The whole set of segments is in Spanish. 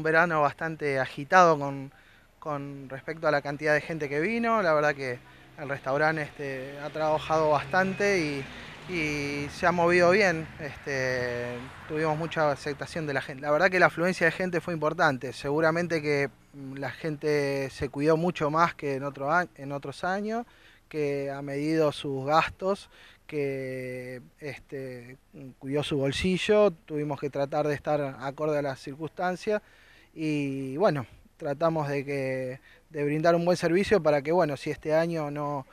un verano bastante agitado con, con respecto a la cantidad de gente que vino. La verdad que el restaurante este, ha trabajado bastante y, y se ha movido bien. Este, tuvimos mucha aceptación de la gente. La verdad que la afluencia de gente fue importante. Seguramente que mm, la gente se cuidó mucho más que en, otro en otros años, que ha medido sus gastos, que este, cuidó su bolsillo. Tuvimos que tratar de estar acorde a las circunstancias y bueno, tratamos de, que, de brindar un buen servicio para que, bueno, si este año no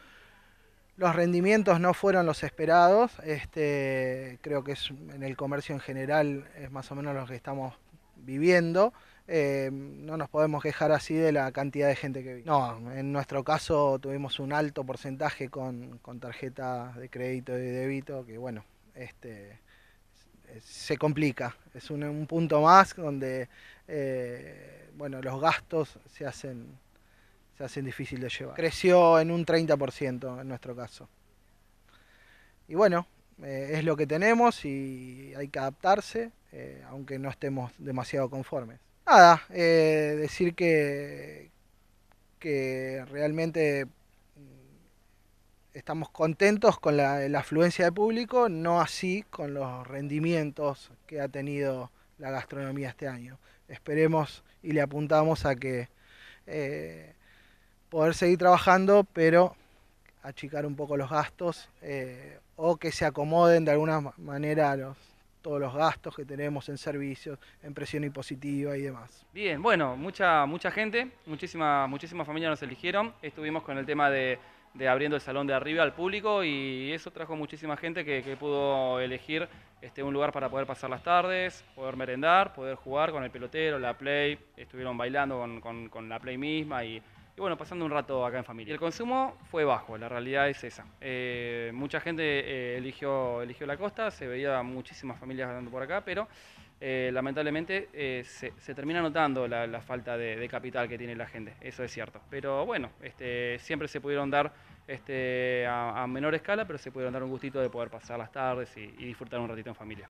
los rendimientos no fueron los esperados, este, creo que es, en el comercio en general es más o menos lo que estamos viviendo. Eh, no nos podemos quejar así de la cantidad de gente que vive. No, en nuestro caso tuvimos un alto porcentaje con, tarjeta de crédito y de débito, que bueno, este, se complica. Es un punto más donde eh, bueno, los gastos se hacen, se hacen difícil de llevar. Creció en un 30% en nuestro caso. Y bueno, eh, es lo que tenemos y hay que adaptarse, eh, aunque no estemos demasiado conformes. Nada, decir que, que realmente mm, estamos contentos con la, la, afluencia de público, no así con los rendimientos que ha tenido la gastronomía este año. Esperemos y le apuntamos a que eh, poder seguir trabajando, pero achicar un poco los gastos eh, o que se acomoden de alguna manera todos los gastos que tenemos en servicios, en presión impositiva y demás. Bien, bueno, mucha, mucha gente, muchísimas muchísima familia nos eligieron. Estuvimos con el tema de de abriendo el salón de arriba al público y eso trajo muchísima gente que, pudo elegir este, un lugar para poder pasar las tardes, poder merendar, poder jugar con el pelotero, la play, estuvieron bailando con, con, la play misma y, bueno, pasando un rato acá en familia. El consumo fue bajo, la realidad es esa. Eh, mucha gente eh, eligió, eligió la costa, se veía muchísimas familias andando por acá, pero eh, lamentablemente eh, se, termina notando la, falta de, capital que tiene la gente, eso es cierto. Pero bueno, este, siempre se pudieron dar este, a, menor escala, pero se pudieron dar un gustito de poder pasar las tardes y disfrutar un ratito en familia.